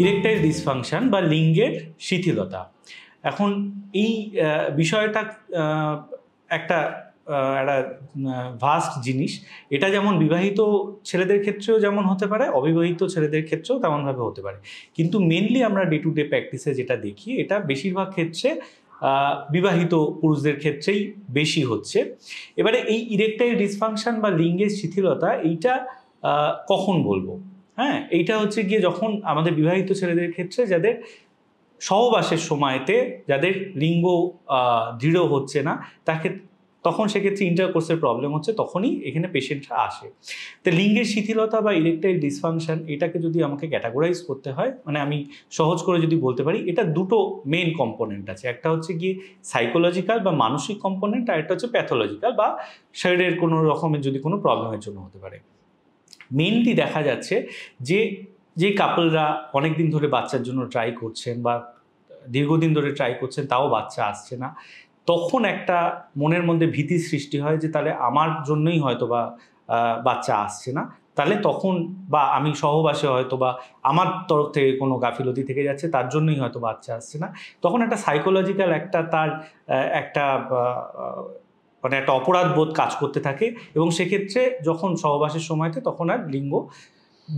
erectile dysfunction বা লিঙ্গের শিথিলতা এখন এই বিষয়টা একটা একটা ভাস্ট জিনিস এটা যেমন বিবাহিত ছেলেদের ক্ষেত্রেও যেমন হতে পারে অবিবাহিত ছেলেদের ক্ষেত্রেও তেমনভাবে হতে পারে কিন্তু মেনলি আমরা ডে টু ডে প্র্যাকটিসে যেটা দেখি এটা বেশিরভাগ ক্ষেত্রে বিবাহিত পুরুষদের ক্ষেত্রেই বেশি হচ্ছে এবারে এই ইরেকটাইল ডিসফাংশন বা লিঙ্গের শিথিলতা এইটা কখন বলবো হ্যাঁ এইটা হচ্ছে গিয়ে যখন আমাদের বিবাহিত ছেলেদের ক্ষেত্রে যাদের সহবাসের সময়তে যাদের লিঙ্গ দৃঢ় হচ্ছে না তাকে তখন সেক্ষেত্রে ইন্টারকোর্সের প্রবলেম হচ্ছে তখনই এখানে পেশেন্টরা আসে তো লিঙ্গের শিথিলতা বা ইলেকট্রাইল ডিসফাংশন এটাকে যদি আমাকে ক্যাটাগোরাইজ করতে হয় মানে আমি সহজ করে যদি বলতে পারি এটা দুটো মেন কম্পোনেন্ট আছে একটা হচ্ছে গিয়ে সাইকোলজিক্যাল বা মানসিক কম্পোনেন্ট আর একটা হচ্ছে প্যাথোলজিক্যাল বা শরীরের কোনো রকমের যদি কোনো প্রবলেমের জন্য হতে পারে মেনলি দেখা যাচ্ছে যে যে কাপলরা অনেকদিন ধরে বাচ্চার জন্য ট্রাই করছেন বা দীর্ঘদিন ধরে ট্রাই করছেন তাও বাচ্চা আসছে না তখন একটা মনের মধ্যে ভীতি সৃষ্টি হয় যে তাহলে আমার জন্যই হয়তো বা বাচ্চা আসছে না তাহলে তখন বা আমি সহবাসে হয়তো বা আমার তরফ থেকে কোনো গাফিলতি থেকে যাচ্ছে তার জন্যই হয়তো বাচ্চা আসছে না তখন একটা সাইকোলজিক্যাল একটা তার একটা মানে একটা অপরাধ বোধ কাজ করতে থাকে এবং সেক্ষেত্রে যখন সহবাসের সময়তে তখন আর লিঙ্গ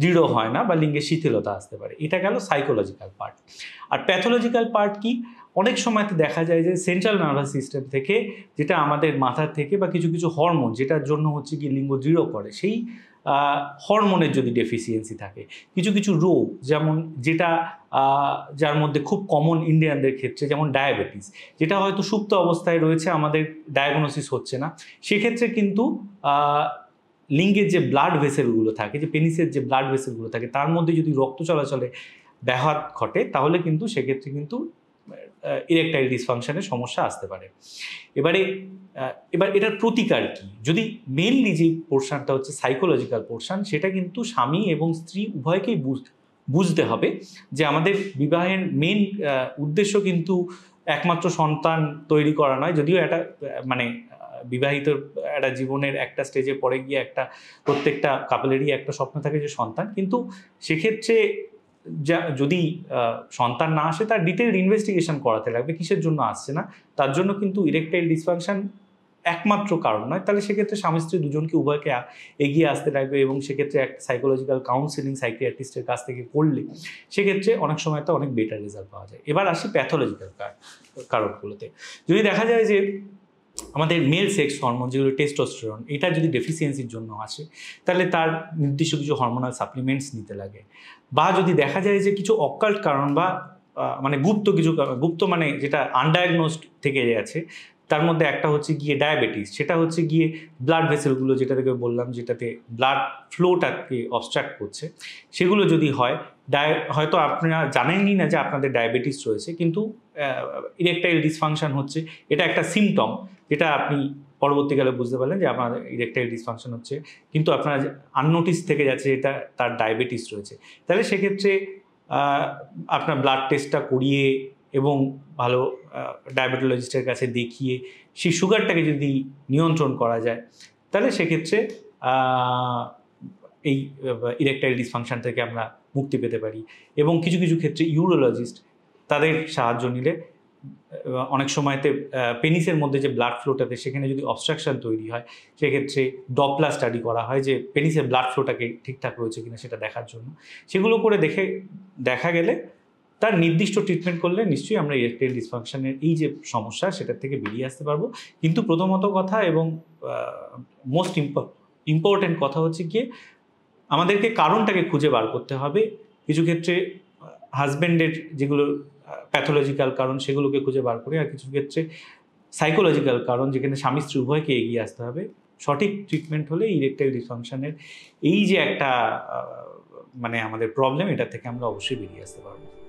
দৃঢ় হয় না বা লিঙ্গে শিথিলতা আসতে পারে এটা গেল সাইকোলজিক্যাল পার্ট আর প্যাথোলজিক্যাল পার্ট কি অনেক সময়তে দেখা যায় যে সেন্ট্রাল নার্ভাস সিস্টেম থেকে যেটা আমাদের মাথার থেকে বা কিছু কিছু হরমোন যেটার জন্য হচ্ছে কি লিঙ্গ দৃঢ় করে সেই হরমোনের যদি ডেফিসিয়েন্সি থাকে কিছু কিছু রোগ যেমন যেটা যার মধ্যে খুব কমন ইন্ডিয়ানদের ক্ষেত্রে যেমন ডায়াবেটিস যেটা হয়তো সুপ্ত অবস্থায় রয়েছে আমাদের ডায়াগনোসিস হচ্ছে না সেক্ষেত্রে কিন্তু লিঙ্গের যে ব্লাড ভেসেলগুলো থাকে যে পেনিসের যে ব্লাড ভেসেলগুলো থাকে তার মধ্যে যদি রক্ত চলাচলে ব্যাঘাত ঘটে তাহলে কিন্তু সেক্ষেত্রে কিন্তু ইরেকটাইল ডিসফাংশনের সমস্যা আসতে পারে এবারে এবার এটার প্রতিকার কি যদি মেনলি যে পোর্শনটা হচ্ছে সাইকোলজিক্যাল পোর্শন সেটা কিন্তু স্বামী এবং স্ত্রী উভয়কেই বুঝতে হবে যে আমাদের বিবাহের মেন উদ্দেশ্য কিন্তু একমাত্র সন্তান তৈরি করা নয় যদিও এটা মানে বিবাহিত একটা জীবনের একটা স্টেজে পরে গিয়ে একটা প্রত্যেকটা কাপলেরই একটা স্বপ্ন থাকে যে সন্তান কিন্তু সেক্ষেত্রে যা যদি সন্তান না আসে তার ডিটেলড ইনভেস্টিগেশন করাতে লাগবে কিসের জন্য আসছে না তার জন্য কিন্তু ইরেকটাইল ডিসফাংশন একমাত্র কারণ নয় তাহলে সেক্ষেত্রে স্বামী স্ত্রী দুজনকে উভয়কে এগিয়ে আসতে লাগবে এবং সেক্ষেত্রে একটা সাইকোলজিক্যাল কাউন্সিলিং সাইকিয়াট্রিস্টের কাছ থেকে করলে সেক্ষেত্রে অনেক সময় তো অনেক বেটার রেজাল্ট পাওয়া যায় এবার আসি প্যাথোলজিক্যাল কারণগুলোতে যদি দেখা যায় যে আমাদের মেল সেক্স হরমোন যেগুলো টেস্টোস্টেরন এটা যদি ডেফিসিয়েন্সির জন্য আসে তাহলে তার নির্দিষ্ট কিছু হরমোনাল সাপ্লিমেন্টস নিতে লাগে বা যদি দেখা যায় যে কিছু অকাল্ট কারণ বা মানে গুপ্ত কিছু গুপ্ত মানে যেটা আনডায়াগনোসড থেকে যাচ্ছে তার মধ্যে একটা হচ্ছে গিয়ে ডায়াবেটিস সেটা হচ্ছে গিয়ে ব্লাড ভেসেলগুলো যেটা থেকে বললাম যেটাতে ব্লাড ফ্লোটাকে অবস্ট্রাক্ট করছে সেগুলো যদি হয় ডায় হয়তো আপনারা জানেনই না যে আপনাদের ডায়াবেটিস রয়েছে কিন্তু ইরেকটাইল ডিসফাংশান হচ্ছে এটা একটা সিমটম যেটা আপনি পরবর্তীকালে বুঝতে পারলেন যে আপনার ইরেকটাইল ডিসফাংশন হচ্ছে কিন্তু আপনার আননোটিস থেকে যাচ্ছে এটা তার ডায়াবেটিস রয়েছে তাহলে সেক্ষেত্রে আপনার ব্লাড টেস্টটা করিয়ে এবং ভালো ডায়াবেটোলজিস্টের কাছে দেখিয়ে সেই সুগারটাকে যদি নিয়ন্ত্রণ করা যায় তাহলে সেক্ষেত্রে এই ইরেকটাইল ডিসফাংশন থেকে আমরা মুক্তি পেতে পারি এবং কিছু কিছু ক্ষেত্রে ইউরোলজিস্ট তাদের সাহায্য নিলে অনেক সময়তে পেনিসের মধ্যে যে ব্লাড ফ্লোটাতে সেখানে যদি অবস্ট্রাকশন তৈরি হয় সেক্ষেত্রে ডপলা স্টাডি করা হয় যে পেনিসের ব্লাড ফ্লোটাকে ঠিকঠাক রয়েছে কিনা সেটা দেখার জন্য সেগুলো করে দেখে দেখা গেলে তার নির্দিষ্ট ট্রিটমেন্ট করলে নিশ্চয়ই আমরা এয়ারটেল ডিসফাংশনের এই যে সমস্যা সেটার থেকে বেরিয়ে আসতে পারবো কিন্তু প্রথমত কথা এবং মোস্ট ইম্পর্টেন্ট কথা হচ্ছে গিয়ে আমাদেরকে কারণটাকে খুঁজে বার করতে হবে কিছু ক্ষেত্রে হাজব্যান্ডের যেগুলো প্যাথোলজিক্যাল কারণ সেগুলোকে খুঁজে বার করে আর কিছু ক্ষেত্রে সাইকোলজিক্যাল কারণ যেখানে স্বামী স্ত্রী উভয়কে এগিয়ে আসতে হবে সঠিক ট্রিটমেন্ট হলে ইরেকটাইল ডিসফাংশনের এই যে একটা মানে আমাদের প্রবলেম এটা থেকে আমরা অবশ্যই বেরিয়ে আসতে পারবো